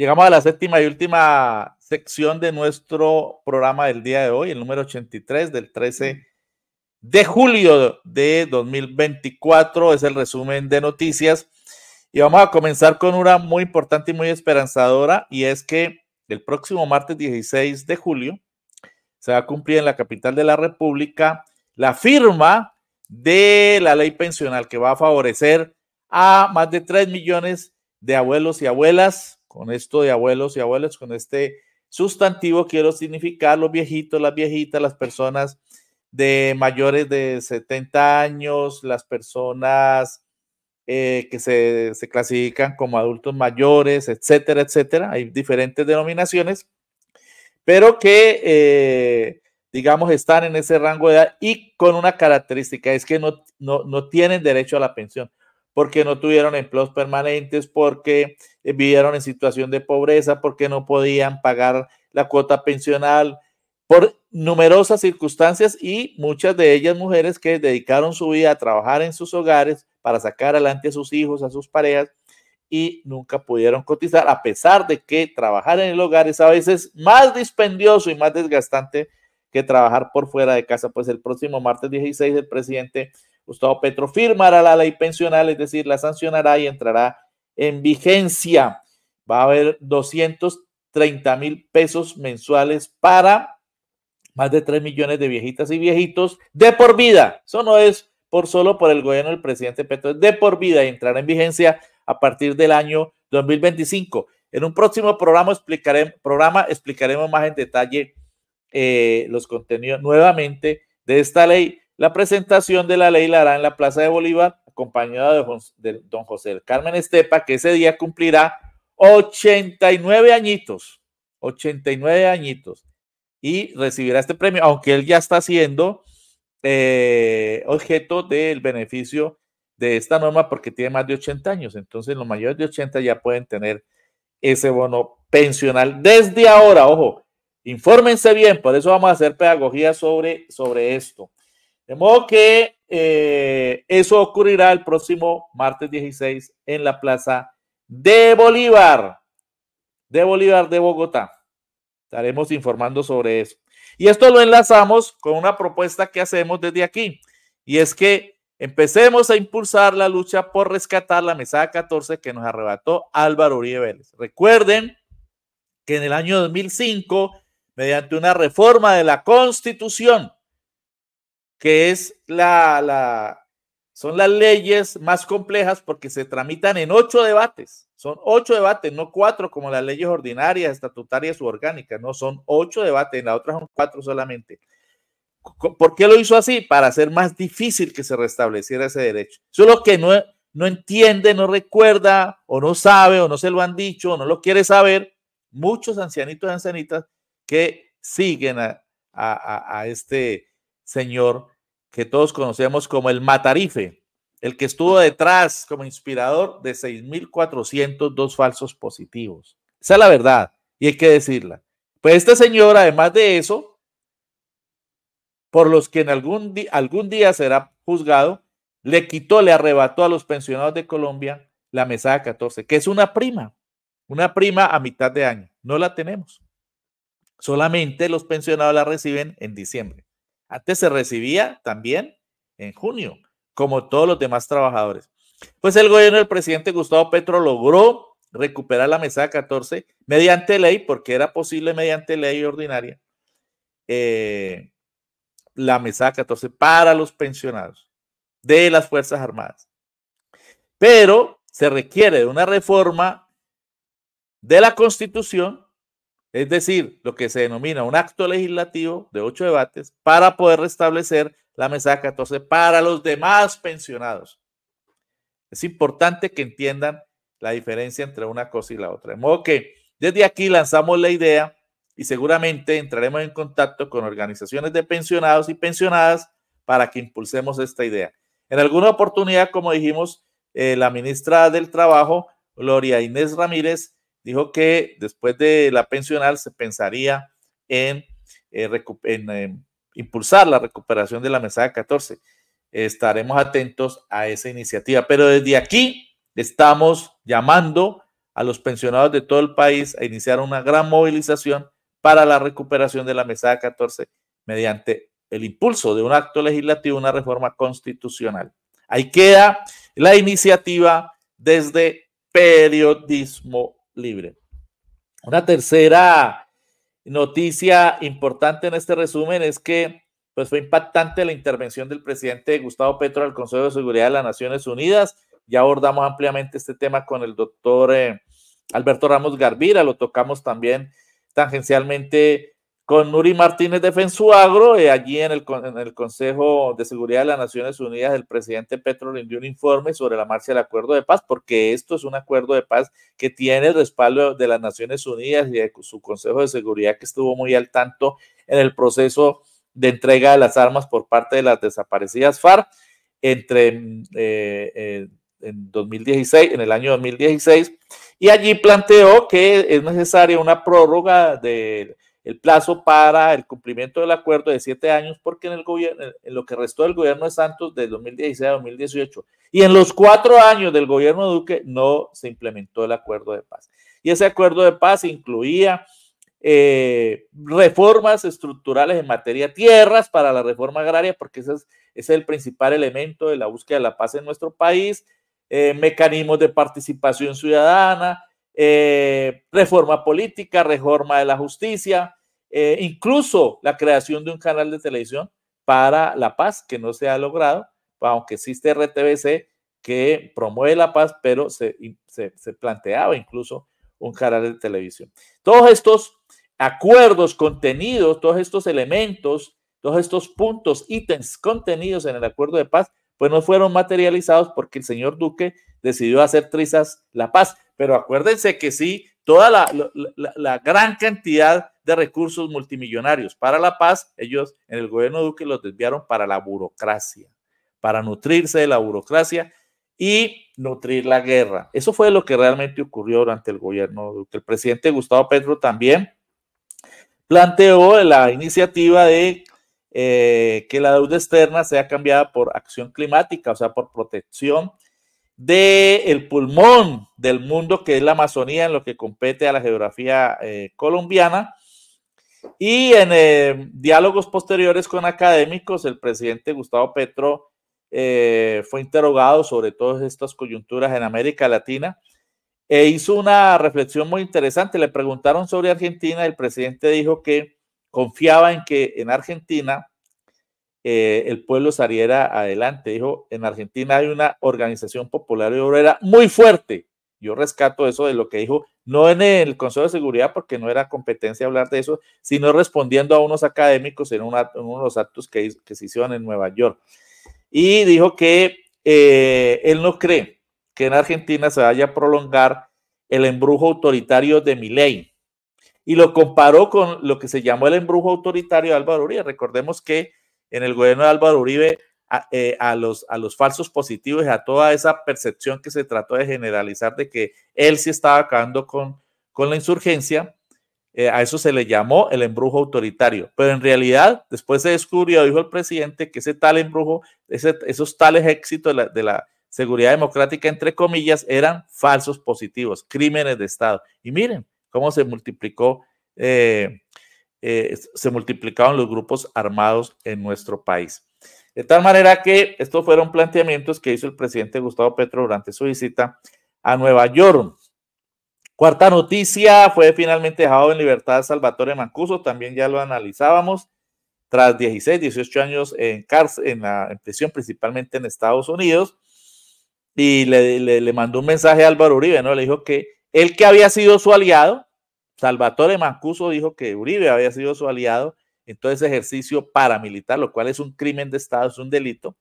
Llegamos a la séptima y última sección de nuestro programa del día de hoy, el número 83 del 13 de julio de 2024. Es el resumen de noticias. Y vamos a comenzar con una muy importante y muy esperanzadora, y es que el próximo martes 16 de julio se va a cumplir en la capital de la República la firma de la ley pensional que va a favorecer a más de 3 millones de abuelos y abuelas con esto de abuelos y abuelos, con este sustantivo quiero significar los viejitos, las viejitas, las personas de mayores de 70 años, las personas eh, que se, clasifican como adultos mayores, etcétera, etcétera. Hay diferentes denominaciones, pero que, eh, digamos, están en ese rango de edad y con una característica, es que no, no tienen derecho a la pensión porque no tuvieron empleos permanentes, porque eh, vivieron en situación de pobreza, porque no podían pagar la cuota pensional, por numerosas circunstancias y muchas de ellas mujeres que dedicaron su vida a trabajar en sus hogares para sacar adelante a sus hijos, a sus parejas y nunca pudieron cotizar, a pesar de que trabajar en el hogar es a veces más dispendioso y más desgastante que trabajar por fuera de casa. Pues el próximo martes 16 el presidente Gustavo Petro firmará la ley pensional, es decir, la sancionará y entrará en vigencia. Va a haber 230 mil pesos mensuales para más de 3 millones de viejitas y viejitos de por vida. Eso no es por solo por el gobierno del presidente Petro, es de por vida y entrará en vigencia a partir del año 2025. En un próximo programa, programa explicaremos más en detalle eh, los contenidos nuevamente de esta ley la presentación de la ley la hará en la Plaza de Bolívar, acompañada de don José Carmen Estepa, que ese día cumplirá 89 añitos, 89 añitos, y recibirá este premio, aunque él ya está siendo eh, objeto del beneficio de esta norma porque tiene más de 80 años. Entonces, los mayores de 80 ya pueden tener ese bono pensional desde ahora. Ojo, infórmense bien, por eso vamos a hacer pedagogía sobre, sobre esto. De modo que eh, eso ocurrirá el próximo martes 16 en la Plaza de Bolívar, de Bolívar de Bogotá. Estaremos informando sobre eso. Y esto lo enlazamos con una propuesta que hacemos desde aquí, y es que empecemos a impulsar la lucha por rescatar la mesa 14 que nos arrebató Álvaro Uribe Vélez. Recuerden que en el año 2005, mediante una reforma de la Constitución, que es la, son las leyes más complejas porque se tramitan en ocho debates. Son ocho debates, no cuatro como las leyes ordinarias, estatutarias u orgánicas. No, son ocho debates, en la otra son cuatro solamente. ¿Por qué lo hizo así? Para hacer más difícil que se restableciera ese derecho. Eso que no, no entiende, no recuerda, o no sabe, o no se lo han dicho, o no lo quiere saber. Muchos ancianitos y ancianitas que siguen a, a este señor que todos conocemos como el Matarife, el que estuvo detrás como inspirador de 6.402 falsos positivos. Esa es la verdad y hay que decirla. Pues este señor, además de eso, por los que en algún, algún día será juzgado, le quitó, le arrebató a los pensionados de Colombia la mesada 14, que es una prima, una prima a mitad de año. No la tenemos. Solamente los pensionados la reciben en diciembre. Antes se recibía también en junio, como todos los demás trabajadores. Pues el gobierno del presidente Gustavo Petro logró recuperar la mesada 14 mediante ley, porque era posible mediante ley ordinaria, eh, la mesada 14 para los pensionados de las Fuerzas Armadas. Pero se requiere de una reforma de la Constitución es decir, lo que se denomina un acto legislativo de ocho debates para poder restablecer la mesa 14 para los demás pensionados. Es importante que entiendan la diferencia entre una cosa y la otra. De modo que desde aquí lanzamos la idea y seguramente entraremos en contacto con organizaciones de pensionados y pensionadas para que impulsemos esta idea. En alguna oportunidad, como dijimos, eh, la ministra del Trabajo, Gloria Inés Ramírez, dijo que después de la pensional se pensaría en, eh, eh, impulsar la recuperación de la mesada 14. Estaremos atentos a esa iniciativa, pero desde aquí estamos llamando a los pensionados de todo el país a iniciar una gran movilización para la recuperación de la mesada 14 mediante el impulso de un acto legislativo, una reforma constitucional. Ahí queda la iniciativa desde periodismo libre. Una tercera noticia importante en este resumen es que pues fue impactante la intervención del presidente Gustavo Petro al Consejo de Seguridad de las Naciones Unidas. Ya abordamos ampliamente este tema con el doctor eh, Alberto Ramos Garbira, lo tocamos también tangencialmente con Nuri Martínez de Fensuagro, eh, allí en el, Consejo de Seguridad de las Naciones Unidas, el presidente Petro le envió un informe sobre la marcha del acuerdo de paz, porque esto es un acuerdo de paz que tiene el respaldo de las Naciones Unidas y de su Consejo de Seguridad, que estuvo muy al tanto en el proceso de entrega de las armas por parte de las desaparecidas FARC entre mm, eh, eh, en 2016, en el año 2016, y allí planteó que es necesaria una prórroga de el plazo para el cumplimiento del acuerdo de siete años, porque en, el gobierno, en lo que restó del gobierno de Santos de 2016 a 2018 y en los cuatro años del gobierno de Duque no se implementó el acuerdo de paz. Y ese acuerdo de paz incluía eh, reformas estructurales en materia de tierras para la reforma agraria, porque ese es, el principal elemento de la búsqueda de la paz en nuestro país, eh, mecanismos de participación ciudadana, eh, reforma política, reforma de la justicia, eh, incluso la creación de un canal de televisión para la paz que no se ha logrado, aunque existe RTBC que promueve la paz, pero se planteaba incluso un canal de televisión. Todos estos acuerdos, contenidos, todos estos elementos, todos estos puntos, ítems contenidos en el acuerdo de paz, pues no fueron materializados porque el señor Duque decidió hacer trizas la paz. Pero acuérdense que sí, toda la, gran cantidad de recursos multimillonarios para la paz, ellos en el gobierno Duque los desviaron para la burocracia, para nutrirse de la burocracia y nutrir la guerra. Eso fue lo que realmente ocurrió durante el gobierno Duque. El presidente Gustavo Petro también planteó la iniciativa de eh, que la deuda externa sea cambiada por acción climática, o sea, por protección del pulmón del mundo, que es la Amazonía, en lo que compete a la geografía eh, colombiana. Y en eh, diálogos posteriores con académicos, el presidente Gustavo Petro eh, fue interrogado sobre todas estas coyunturas en América Latina e hizo una reflexión muy interesante. Le preguntaron sobre Argentina el presidente dijo que confiaba en que en Argentina eh, el pueblo saliera adelante. Dijo, en Argentina hay una organización popular y obrera muy fuerte. Yo rescato eso de lo que dijo, no en el Consejo de Seguridad, porque no era competencia hablar de eso, sino respondiendo a unos académicos en, unos los actos que, se hicieron en Nueva York. Y dijo que eh, él no cree que en Argentina se vaya a prolongar el embrujo autoritario de Milei. Y lo comparó con lo que se llamó el embrujo autoritario de Álvaro Uribe. Recordemos que en el gobierno de Álvaro Uribe eh, a, los, falsos positivos y a toda esa percepción que se trató de generalizar de que él sí estaba acabando con, la insurgencia. Eh, a eso se le llamó el embrujo autoritario. Pero en realidad, después se descubrió, dijo el presidente, que ese tal embrujo, esos tales éxitos de la, seguridad democrática, entre comillas, eran falsos positivos, crímenes de Estado. Y miren cómo se multiplicó eh, eh, se multiplicaban los grupos armados en nuestro país. De tal manera que estos fueron planteamientos que hizo el presidente Gustavo Petro durante su visita a Nueva York. Cuarta noticia, fue finalmente dejado en libertad Salvatore Mancuso, también ya lo analizábamos, tras 16, 18 años en, cárcel, en, la, prisión, principalmente en Estados Unidos, y le, mandó un mensaje a Álvaro Uribe, ¿no? Le dijo que él que había sido su aliado, Salvatore Mancuso dijo que Uribe había sido su aliado en todo ese ejercicio paramilitar, lo cual es un crimen de Estado, es un delito.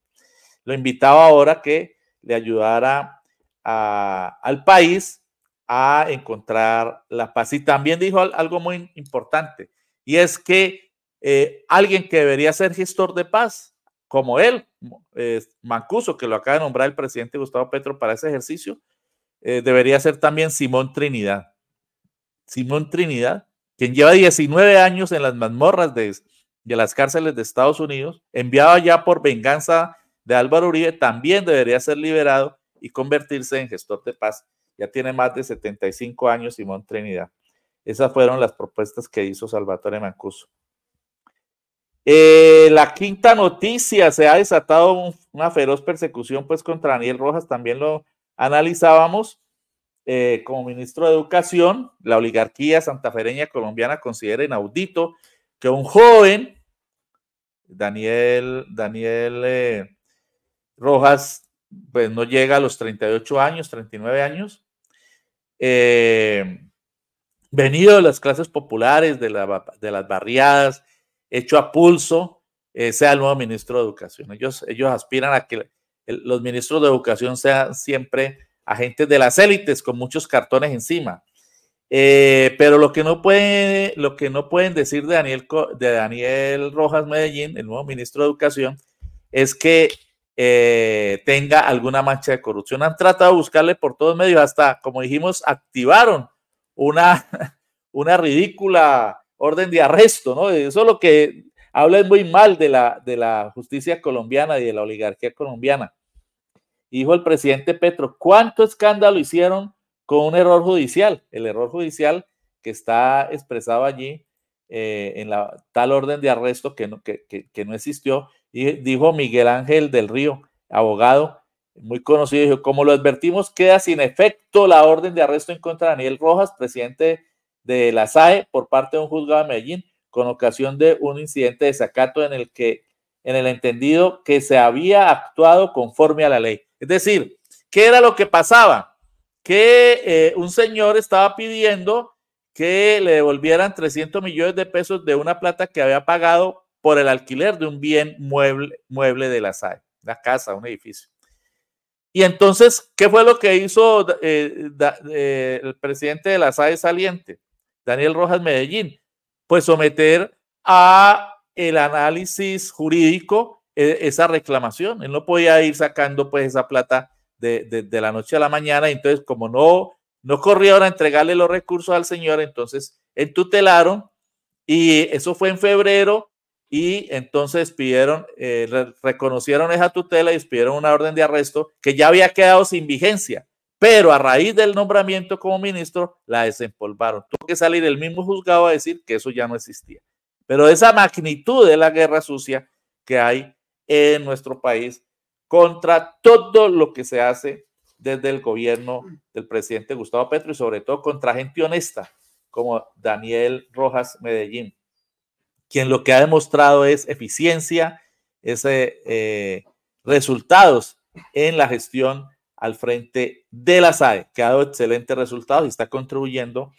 Lo invitaba ahora que le ayudara al país a encontrar la paz. Y también dijo algo muy importante, y es que eh, alguien que debería ser gestor de paz, como él, Mancuso, que lo acaba de nombrar el presidente Gustavo Petro para ese ejercicio, eh, debería ser también Simón Trinidad. Simón Trinidad, quien lleva 19 años en las mazmorras de, las cárceles de Estados Unidos, enviado ya por venganza de Álvaro Uribe, también debería ser liberado y convertirse en gestor de paz. Ya tiene más de 75 años Simón Trinidad. Esas fueron las propuestas que hizo Salvatore Mancuso. Eh, la quinta noticia, se ha desatado una feroz persecución pues contra Daniel Rojas, también lo analizábamos. Eh, como ministro de Educación, la oligarquía santafereña colombiana considera inaudito que un joven, Daniel, Daniel eh, Rojas, pues no llega a los 38 años, 39 años, eh, venido de las clases populares, de, las barriadas, hecho a pulso, sea el nuevo ministro de Educación. Ellos, aspiran a que los ministros de Educación sean siempre agentes de las élites con muchos cartones encima. Eh, pero lo que, no lo que no pueden decir de Daniel, de Daniel Rojas Medellín, el nuevo ministro de Educación, es que eh, tenga alguna mancha de corrupción. Han tratado de buscarle por todos medios, hasta, como dijimos, activaron una, una ridícula orden de arresto, ¿no? Eso es lo que habla muy mal de la, de la justicia colombiana y de la oligarquía colombiana dijo el presidente Petro, ¿cuánto escándalo hicieron con un error judicial? El error judicial que está expresado allí eh, en la tal orden de arresto que no, que, no existió, y dijo Miguel Ángel del Río, abogado muy conocido, dijo, como lo advertimos, queda sin efecto la orden de arresto en contra de Daniel Rojas, presidente de la SAE, por parte de un juzgado de Medellín, con ocasión de un incidente de sacato en el que, en el entendido que se había actuado conforme a la ley. Es decir, ¿qué era lo que pasaba? Que eh, un señor estaba pidiendo que le devolvieran 300 millones de pesos de una plata que había pagado por el alquiler de un bien mueble, mueble de la SAE, la casa, un edificio. Y entonces, ¿qué fue lo que hizo eh, eh, el presidente de la SAE saliente, Daniel Rojas Medellín? Pues someter a el análisis jurídico e, esa reclamación. Él no podía ir sacando pues esa plata de, la noche a la mañana. Entonces, como no, no corría a entregarle los recursos al señor, entonces tutelaron y eso fue en febrero y entonces pidieron, eh, reconocieron esa tutela y pidieron una orden de arresto que ya había quedado sin vigencia. Pero a raíz del nombramiento como ministro, la desempolvaron. Tuvo que salir el mismo juzgado a decir que eso ya no existía. Pero esa magnitud de la guerra sucia que hay en nuestro país contra todo lo que se hace desde el gobierno mm. del presidente Gustavo Petro y sobre todo contra gente honesta como Daniel Rojas Medellín, quien lo que ha demostrado es eficiencia, es eh, resultados en la gestión al frente de la SAE, que ha dado excelentes resultados y está contribuyendo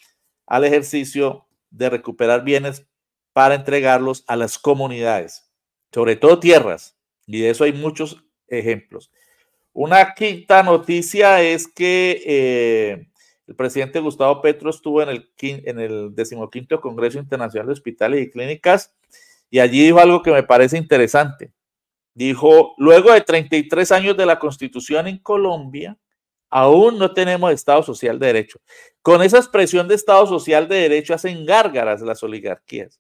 al ejercicio de recuperar bienes para entregarlos a las comunidades, sobre todo tierras, y de eso hay muchos ejemplos. Una quinta noticia es que eh, el presidente Gustavo Petro estuvo en el, en el 15 Congreso Internacional de Hospitales y Clínicas y allí dijo algo que me parece interesante. Dijo, luego de 33 años de la constitución en Colombia, aún no tenemos Estado Social de Derecho. Con esa expresión de Estado Social de Derecho hacen gárgaras las oligarquías.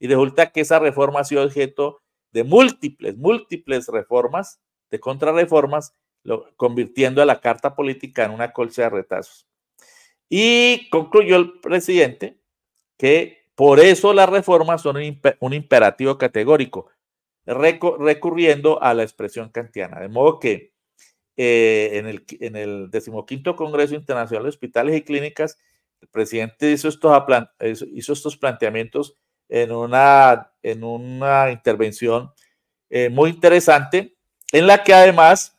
Y resulta que esa reforma ha sido objeto de múltiples, múltiples reformas, de contrarreformas, convirtiendo a la carta política en una colcha de retazos. Y concluyó el presidente que por eso las reformas son un, imperativo categórico, recurriendo a la expresión kantiana. De modo que eh, en, el, en el decimoquinto Congreso Internacional de Hospitales y Clínicas, el presidente hizo estos planteamientos en una en una intervención eh, muy interesante, en la que además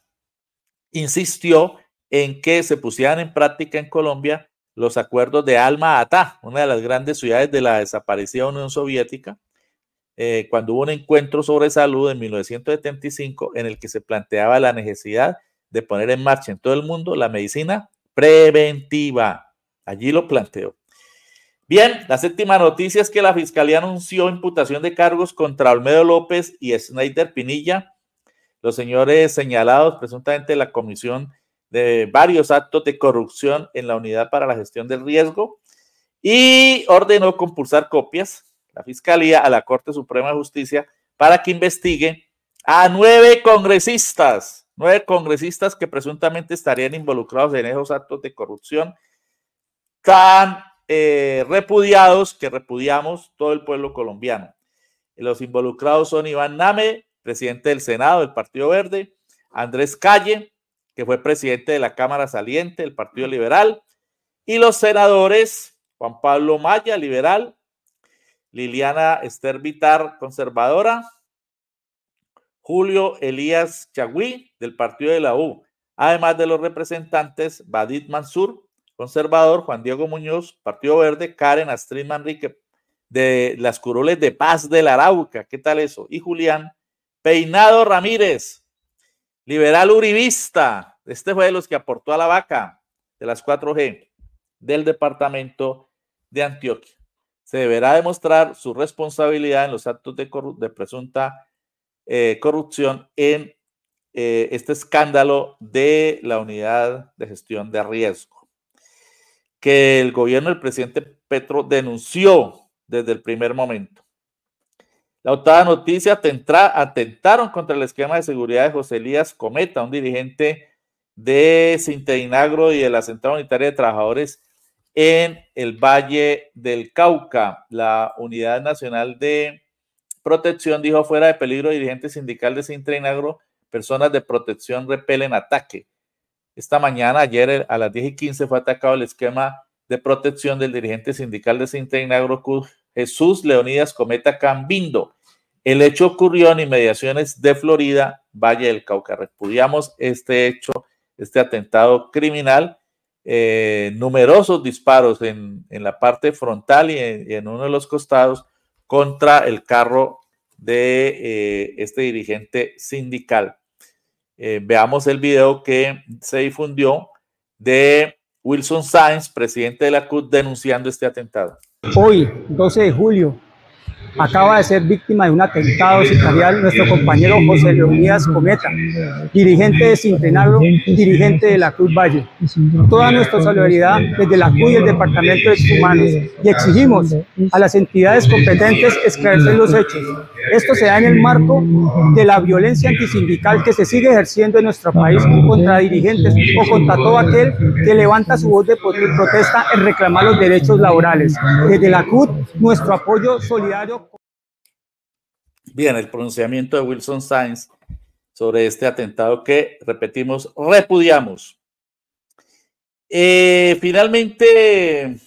insistió en que se pusieran en práctica en Colombia los acuerdos de Alma Ata, una de las grandes ciudades de la desaparecida Unión Soviética, eh, cuando hubo un encuentro sobre salud en 1975 en el que se planteaba la necesidad de poner en marcha en todo el mundo la medicina preventiva. Allí lo planteó. Bien, la séptima noticia es que la Fiscalía anunció imputación de cargos contra Olmedo López y Snyder Pinilla, los señores señalados presuntamente de la comisión de varios actos de corrupción en la Unidad para la Gestión del Riesgo y ordenó compulsar copias la Fiscalía a la Corte Suprema de Justicia para que investigue a nueve congresistas, nueve congresistas que presuntamente estarían involucrados en esos actos de corrupción eh, repudiados que repudiamos todo el pueblo colombiano. Los involucrados son Iván Name, presidente del Senado del Partido Verde, Andrés Calle, que fue presidente de la Cámara Saliente del Partido Liberal, y los senadores Juan Pablo Maya, liberal, Liliana Esther Vitar, conservadora, Julio Elías Chagüí, del Partido de la U, además de los representantes Badit Mansur, Conservador, Juan Diego Muñoz, Partido Verde, Karen Astrid Manrique, de las Curules de Paz de la Arauca, ¿qué tal eso? Y Julián Peinado Ramírez, liberal uribista, este fue de los que aportó a la vaca de las 4G del departamento de Antioquia. Se deberá demostrar su responsabilidad en los actos de, presunta eh, corrupción en eh, este escándalo de la unidad de gestión de riesgo que el gobierno del presidente Petro denunció desde el primer momento. La octava noticia, atentaron contra el esquema de seguridad de José Elías Cometa, un dirigente de Sinteinagro y de la Central Unitaria de Trabajadores en el Valle del Cauca. La Unidad Nacional de Protección dijo fuera de peligro dirigente sindical de Nagro, personas de protección repelen ataque. Esta mañana, ayer eh, a las 10 y 15, fue atacado el esquema de protección del dirigente sindical de Sintegnagro Jesús Leonidas Cometa Cambindo. El hecho ocurrió en inmediaciones de Florida, Valle del Cauca. Repudiamos este hecho, este atentado criminal. Eh, numerosos disparos en, la parte frontal y en, uno de los costados contra el carro de eh, este dirigente sindical. Eh, veamos el video que se difundió de Wilson Sainz, presidente de la CUT, denunciando este atentado. Hoy, 12 de julio, acaba de ser víctima de un atentado sicarial nuestro compañero José Leonidas Cometa, dirigente de Y dirigente de la Cruz Valle. Toda nuestra solidaridad desde la CUT y el Departamento de Humanos y exigimos a las entidades competentes esclarecer los hechos. Esto se da en el marco de la violencia antisindical que se sigue ejerciendo en nuestro país contra dirigentes o contra todo aquel que levanta su voz de protesta en reclamar los derechos laborales. Desde la CUT, nuestro apoyo solidario Bien, el pronunciamiento de Wilson Sainz sobre este atentado que, repetimos, repudiamos. Eh, finalmente,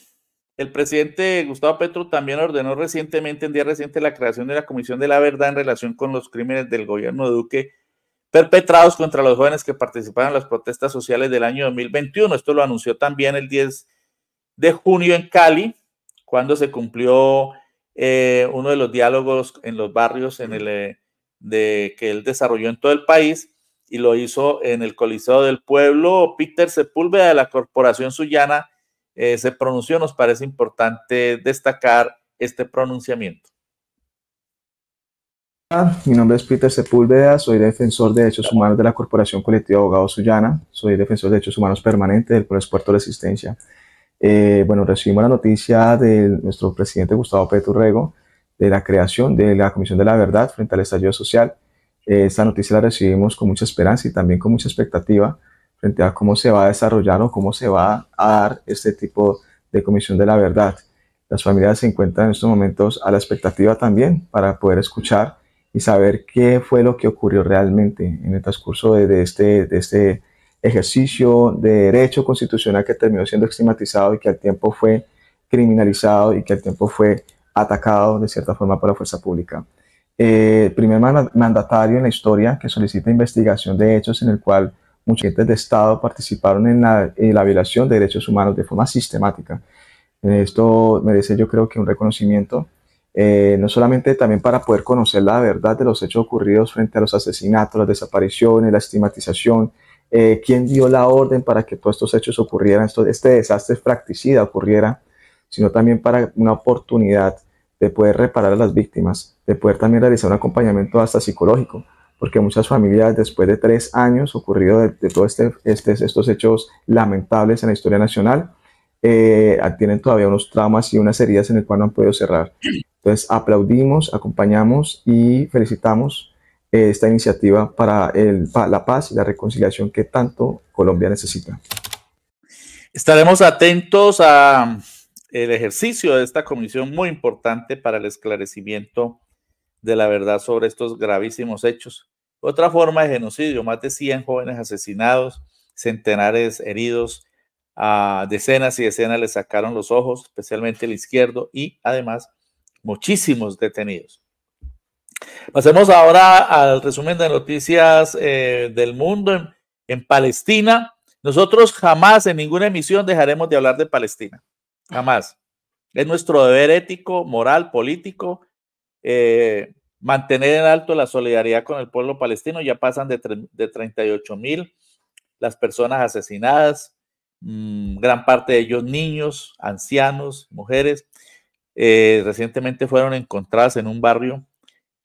el presidente Gustavo Petro también ordenó recientemente, en día reciente, la creación de la Comisión de la Verdad en relación con los crímenes del gobierno de Duque perpetrados contra los jóvenes que participaron en las protestas sociales del año 2021. Esto lo anunció también el 10 de junio en Cali, cuando se cumplió eh, uno de los diálogos en los barrios en el, eh, de, que él desarrolló en todo el país y lo hizo en el Coliseo del Pueblo. Peter Sepúlveda de la Corporación Sullana eh, se pronunció. Nos parece importante destacar este pronunciamiento. Mi nombre es Peter Sepúlveda, soy defensor de derechos humanos de la Corporación Colectiva Abogado Abogados Sullana, soy defensor de derechos humanos permanente del Puerto de Resistencia. Eh, bueno, recibimos la noticia de nuestro presidente Gustavo Peturrego de la creación de la Comisión de la Verdad frente al estallido social. Eh, esta noticia la recibimos con mucha esperanza y también con mucha expectativa frente a cómo se va a desarrollar o cómo se va a dar este tipo de Comisión de la Verdad. Las familias se encuentran en estos momentos a la expectativa también para poder escuchar y saber qué fue lo que ocurrió realmente en el transcurso de, de este, de este ejercicio de derecho constitucional que terminó siendo estigmatizado y que al tiempo fue criminalizado y que al tiempo fue atacado de cierta forma por la fuerza pública. el eh, primer mandatario en la historia que solicita investigación de hechos en el cual muchos agentes de Estado participaron en la, violación de derechos humanos de forma sistemática. Esto merece yo creo que un reconocimiento, eh, no solamente también para poder conocer la verdad de los hechos ocurridos frente a los asesinatos, las desapariciones, la estigmatización, eh, quién dio la orden para que todos estos hechos ocurrieran, este desastre fracticida ocurriera, sino también para una oportunidad de poder reparar a las víctimas, de poder también realizar un acompañamiento hasta psicológico, porque muchas familias después de tres años ocurrido de, todos este, este, estos hechos lamentables en la historia nacional, eh, tienen todavía unos traumas y unas heridas en el cual no han podido cerrar. Entonces aplaudimos, acompañamos y felicitamos eh, esta iniciativa para, la paz y la reconciliación que tanto Colombia necesita. Estaremos atentos a mm, el ejercicio de esta comisión muy importante para el esclarecimiento de la verdad sobre estos gravísimos hechos. Otra forma de genocidio, más de 100 jóvenes asesinados, centenares heridos, a decenas y decenas le sacaron los ojos, especialmente el izquierdo, y además muchísimos detenidos. Pasemos ahora al resumen de noticias eh, del mundo en, Palestina. Nosotros jamás en ninguna emisión dejaremos de hablar de Palestina. Jamás. Es nuestro deber ético, moral, político, eh, mantener en alto la solidaridad con el pueblo palestino. Ya pasan de, 38 mil las personas asesinadas, mm, gran parte de ellos niños, ancianos, mujeres. Eh, recientemente fueron encontradas en un barrio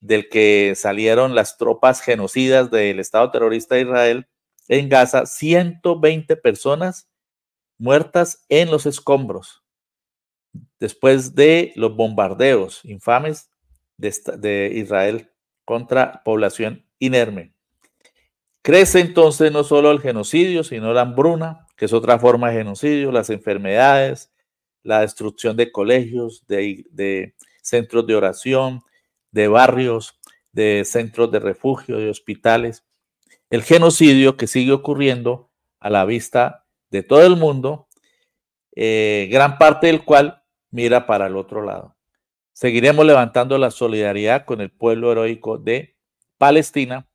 del que salieron las tropas genocidas del Estado terrorista de Israel en Gaza, 120 personas muertas en los escombros después de los bombardeos infames de, Israel contra población inerme. Crece entonces no solo el genocidio, sino la hambruna, que es otra forma de genocidio, las enfermedades, la destrucción de colegios, de centros de oración, de barrios, de centros de refugio, de hospitales, el genocidio que sigue ocurriendo a la vista de todo el mundo, eh, gran parte del cual mira para el otro lado. Seguiremos levantando la solidaridad con el pueblo heroico de Palestina,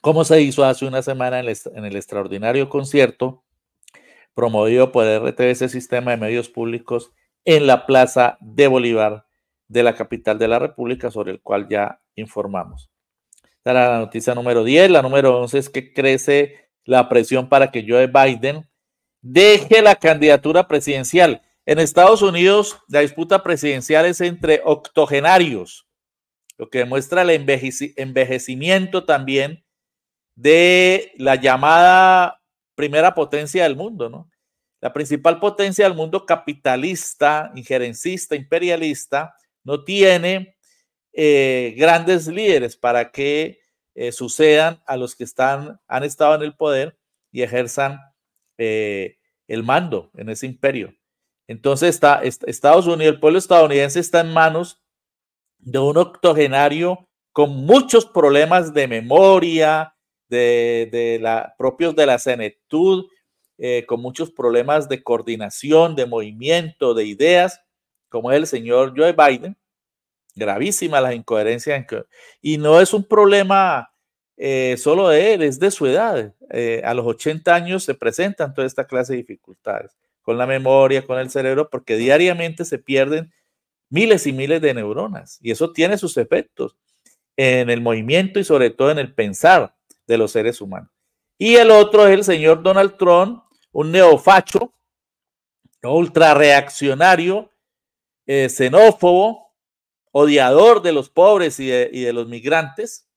como se hizo hace una semana en el, extraordinario concierto promovido por el ese Sistema de Medios Públicos en la Plaza de Bolívar de la capital de la República, sobre el cual ya informamos. La noticia número 10, la número 11 es que crece la presión para que Joe Biden deje la candidatura presidencial. En Estados Unidos, la disputa presidencial es entre octogenarios, lo que demuestra el envejecimiento también de la llamada primera potencia del mundo, ¿no? La principal potencia del mundo capitalista, injerencista, imperialista, no tiene eh, grandes líderes para que eh, sucedan a los que están, han estado en el poder y ejerzan eh, el mando en ese imperio. Entonces está, Estados Unidos, el pueblo estadounidense está en manos de un octogenario con muchos problemas de memoria, de, la, propios de la senectud, con muchos problemas de coordinación, de movimiento, de ideas, como es el señor Joe Biden, gravísimas las incoherencias. Y no es un problema eh, solo de él, es de su edad. Eh, a los 80 años se presentan toda esta clase de dificultades con la memoria, con el cerebro, porque diariamente se pierden miles y miles de neuronas y eso tiene sus efectos en el movimiento y sobre todo en el pensar de los seres humanos. Y el otro es el señor Donald Trump, un neofacho, ultra reaccionario, eh, xenófobo, odiador de los pobres y de, los migrantes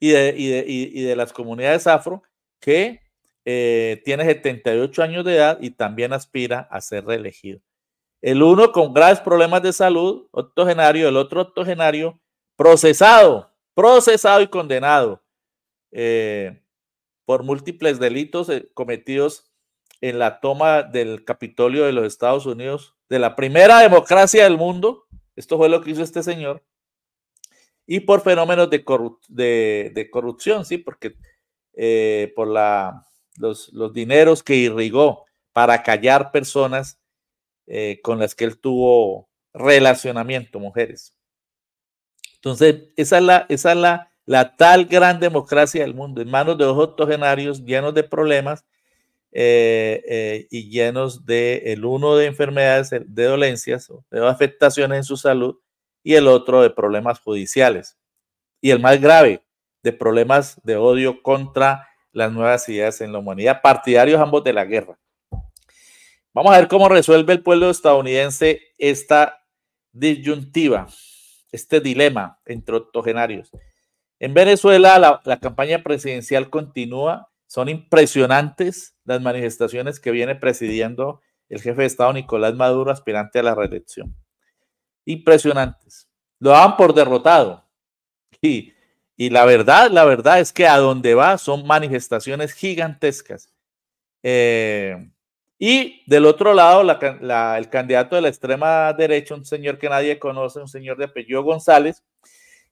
y de, las comunidades afro, que eh, tiene 78 años de edad y también aspira a ser reelegido. El uno con graves problemas de salud, octogenario, el otro octogenario, procesado, procesado y condenado eh, por múltiples delitos cometidos en la toma del Capitolio de los Estados Unidos, de la primera democracia del mundo. Esto fue lo que hizo este señor. Y por fenómenos de, de, corrupción, sí, porque eh, por la, los, dineros que irrigó para callar personas eh, con las que él tuvo relacionamiento, mujeres. Entonces, esa es la, esa la, la tal gran democracia del mundo, en manos de dos octogenarios llenos de problemas eh, eh, y llenos de el uno de enfermedades, de dolencias, de afectaciones en su salud y el otro de problemas judiciales. Y el más grave, de problemas de odio contra las nuevas ideas en la humanidad, partidarios ambos de la guerra. Vamos a ver cómo resuelve el pueblo estadounidense esta disyuntiva, este dilema entre octogenarios. En Venezuela la campaña presidencial continúa son impresionantes las manifestaciones que viene presidiendo el jefe de Estado Nicolás Maduro, aspirante a la reelección. Impresionantes. Lo daban por derrotado. Y, y la verdad, la verdad es que a donde va son manifestaciones gigantescas. Eh, y del otro lado, el candidato de la extrema derecha, un señor que nadie conoce, un señor de apellido González,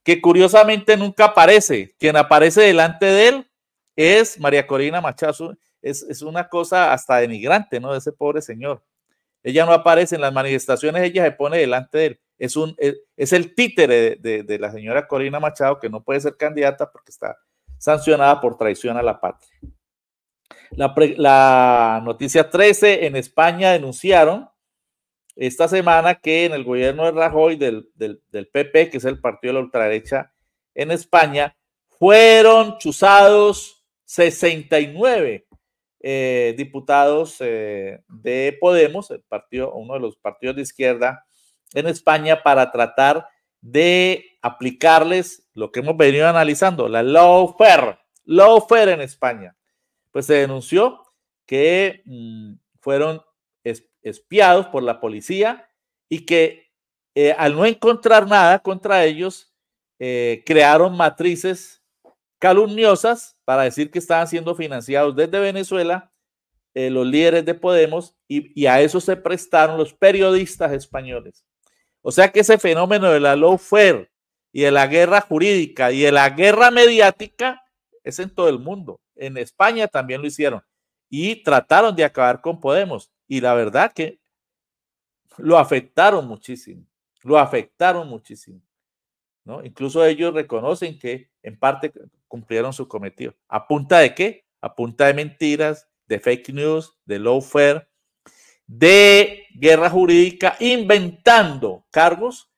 que curiosamente nunca aparece. Quien aparece delante de él es María Corina Machado, es, una cosa hasta denigrante, ¿no? De ese pobre señor. Ella no aparece en las manifestaciones, ella se pone delante de él. Es, un, es, el títere de, la señora Corina Machado, que no puede ser candidata porque está sancionada por traición a la patria. La, noticia 13, en España denunciaron esta semana que en el gobierno de Rajoy, del, del PP, que es el partido de la ultraderecha en España, fueron chuzados 69 eh, diputados eh, de Podemos, el partido, uno de los partidos de izquierda en España, para tratar de aplicarles lo que hemos venido analizando, la law fair en España. Pues se denunció que mm, fueron espiados por la policía y que eh, al no encontrar nada contra ellos, crearon matrices calumniosas para decir que estaban siendo financiados desde Venezuela eh, los líderes de Podemos y, y, a eso se prestaron los periodistas españoles. O sea que ese fenómeno de la lawfare y de la guerra jurídica y de la guerra mediática es en todo el mundo. En España también lo hicieron y trataron de acabar con Podemos. Y la verdad que lo afectaron muchísimo, lo afectaron muchísimo. Incluso ellos reconocen que en parte cumplieron su cometido. ¿A punta de qué? A punta de mentiras, de fake news, de lawfare, de guerra jurídica, inventando cargos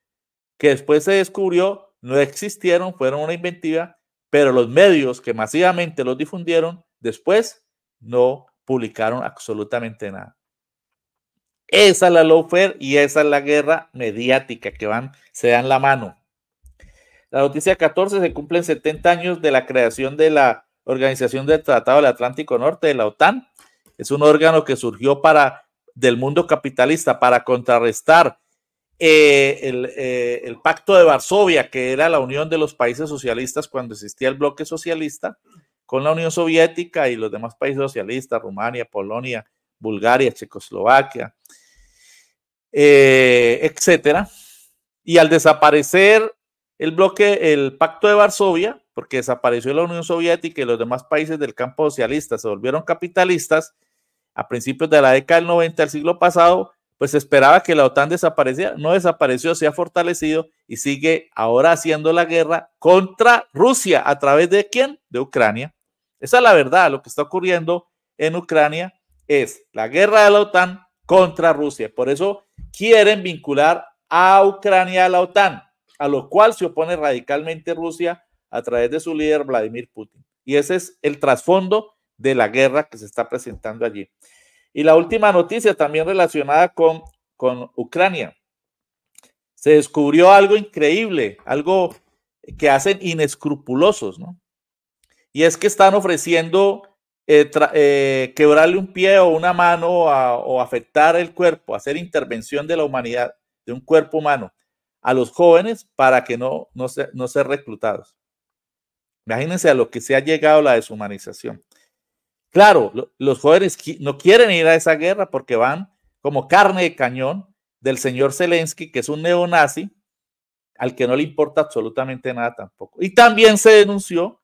que después se descubrió no existieron, fueron una inventiva, pero los medios que masivamente los difundieron después no publicaron absolutamente nada. Esa es la lawfare y esa es la guerra mediática que van, se dan la mano. La noticia 14 se cumplen 70 años de la creación de la Organización del Tratado del Atlántico Norte, de la OTAN. Es un órgano que surgió para del mundo capitalista para contrarrestar eh, eh, el, pacto de Varsovia, que era la unión de los países socialistas cuando existía el bloque socialista, con la Unión Soviética y los demás países socialistas, Rumania, Polonia, Bulgaria, Checoslovaquia, eh, etcétera. Y al desaparecer el bloque, el pacto de Varsovia, porque desapareció la Unión Soviética y los demás países del campo socialista se volvieron capitalistas a principios de la década del 90 del siglo pasado, pues se esperaba que la OTAN desapareciera. No desapareció, se ha fortalecido y sigue ahora haciendo la guerra contra Rusia. ¿A través de quién? De Ucrania. Esa es la verdad. Lo que está ocurriendo en Ucrania es la guerra de la OTAN contra Rusia. Por eso quieren vincular a Ucrania a la OTAN a lo cual se opone radicalmente Rusia a través de su líder Vladimir Putin. Y ese es el trasfondo de la guerra que se está presentando allí. Y la última noticia también relacionada con, con Ucrania. Se descubrió algo increíble, algo que hacen inescrupulosos, ¿no? Y es que están ofreciendo eh, eh, quebrarle un pie o una mano o afectar el cuerpo, hacer intervención de la humanidad, de un cuerpo humano a los jóvenes para que no, no, se, no ser reclutados. Imagínense a lo que se ha llegado la deshumanización. Claro, los jóvenes no quieren ir a esa guerra porque van como carne de cañón del señor Zelensky, que es un neonazi, al que no le importa absolutamente nada tampoco. Y también se denunció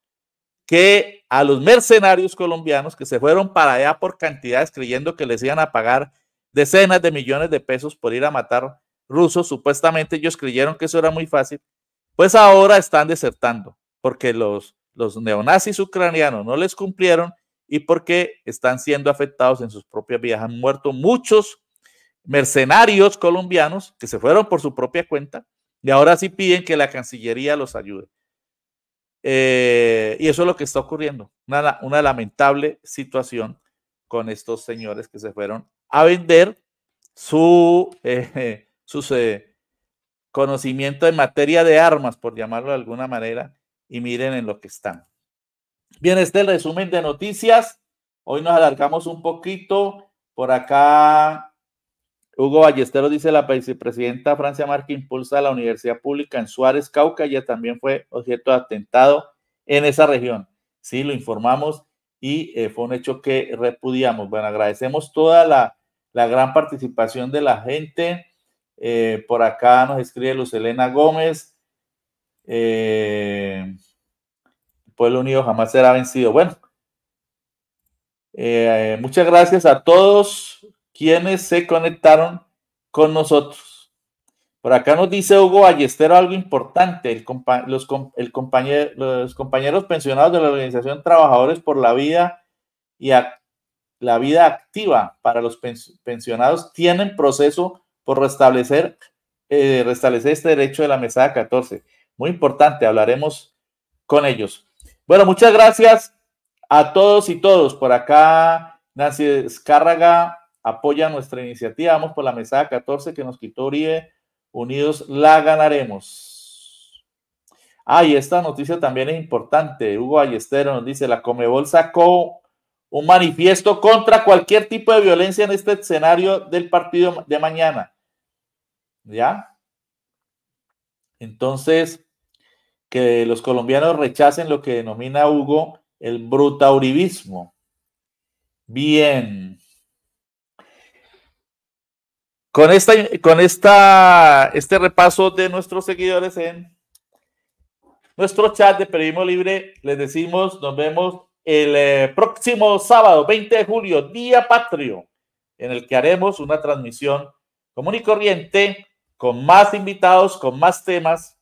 que a los mercenarios colombianos que se fueron para allá por cantidades creyendo que les iban a pagar decenas de millones de pesos por ir a matar rusos, supuestamente ellos creyeron que eso era muy fácil, pues ahora están desertando, porque los, los neonazis ucranianos no les cumplieron y porque están siendo afectados en sus propias vidas. Han muerto muchos mercenarios colombianos que se fueron por su propia cuenta y ahora sí piden que la Cancillería los ayude. Eh, y eso es lo que está ocurriendo, una, una lamentable situación con estos señores que se fueron a vender su, eh, sus conocimiento en materia de armas, por llamarlo de alguna manera, y miren en lo que están. Bien, este es el resumen de noticias. Hoy nos alargamos un poquito. Por acá, Hugo Ballesteros dice, la vicepresidenta Francia Marque impulsa la Universidad Pública en Suárez, Cauca. ya también fue objeto de atentado en esa región. Sí, lo informamos y eh, fue un hecho que repudiamos. Bueno, agradecemos toda la, la gran participación de la gente eh, por acá nos escribe elena Gómez. el eh, pueblo unido jamás será vencido. Bueno, eh, muchas gracias a todos quienes se conectaron con nosotros. Por acá nos dice Hugo Ballestero algo importante. El los, compañero, los compañeros pensionados de la organización Trabajadores por la Vida y la Vida Activa para los pensionados tienen proceso por restablecer, eh, restablecer este derecho de la mesada 14. Muy importante, hablaremos con ellos. Bueno, muchas gracias a todos y todos. Por acá, Nancy Escárraga apoya nuestra iniciativa. Vamos por la mesada 14 que nos quitó Uribe. Unidos la ganaremos. Ah, y esta noticia también es importante. Hugo Allestero nos dice, la Comebol sacó un manifiesto contra cualquier tipo de violencia en este escenario del partido de mañana. ¿Ya? Entonces, que los colombianos rechacen lo que denomina Hugo el brutauribismo. Bien. Con, esta, con esta, este repaso de nuestros seguidores en nuestro chat de Periodismo Libre, les decimos, nos vemos el eh, próximo sábado, 20 de julio, Día Patrio, en el que haremos una transmisión común y corriente con más invitados, con más temas.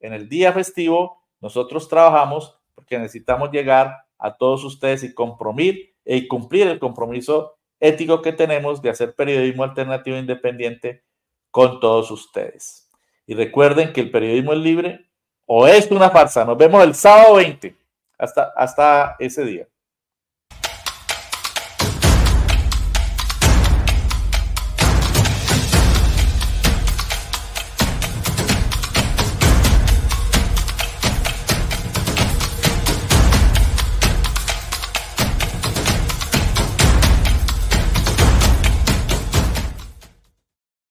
En el día festivo, nosotros trabajamos porque necesitamos llegar a todos ustedes y cumplir, y cumplir el compromiso ético que tenemos de hacer periodismo alternativo independiente con todos ustedes. Y recuerden que el periodismo es libre o es una farsa. Nos vemos el sábado 20. Hasta, hasta ese día.